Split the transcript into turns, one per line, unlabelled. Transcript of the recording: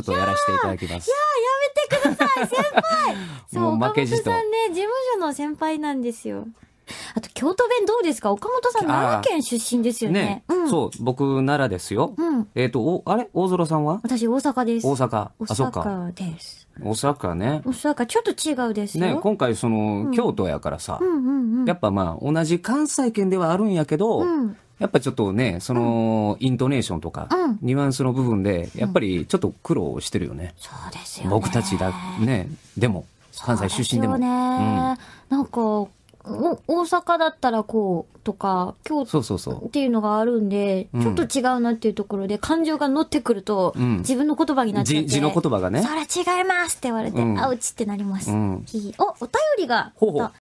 ちょっとやらせていただきます。い
ややめてください、先
輩 そう、岡本さんね、事務
所の先輩なんですよ。あと、京都弁どうですか岡本さん、奈良県出
身ですよね。ねうん、
そう、僕、奈良ですよ。うん、えっ、ー、と、お、あれ大空さんは
私、大阪
です。大
阪。大阪です。大阪ね。大
阪、ちょっと違うですね、
今回、その、うん、京都やからさ、うんうんうん、やっぱまあ、同じ関西圏ではあるんやけど、やっぱちょっとね、その、イントネーションとか、うんニュアンスの部分で、やっぱりちょっと苦労してるよね。そうですよね。僕たちだ、ね、でも、関西出身でも。そうで
すよ
ね。なんか、お大阪だったらこうとか京都そうそうそうっていうのがあるんでうちょっと違うなっていうところで感情が乗ってくるとうん自分の言葉になっちゃう。字の言葉がねそれ違いますって言われてうんあうちってなりますうんおお便りがほうほう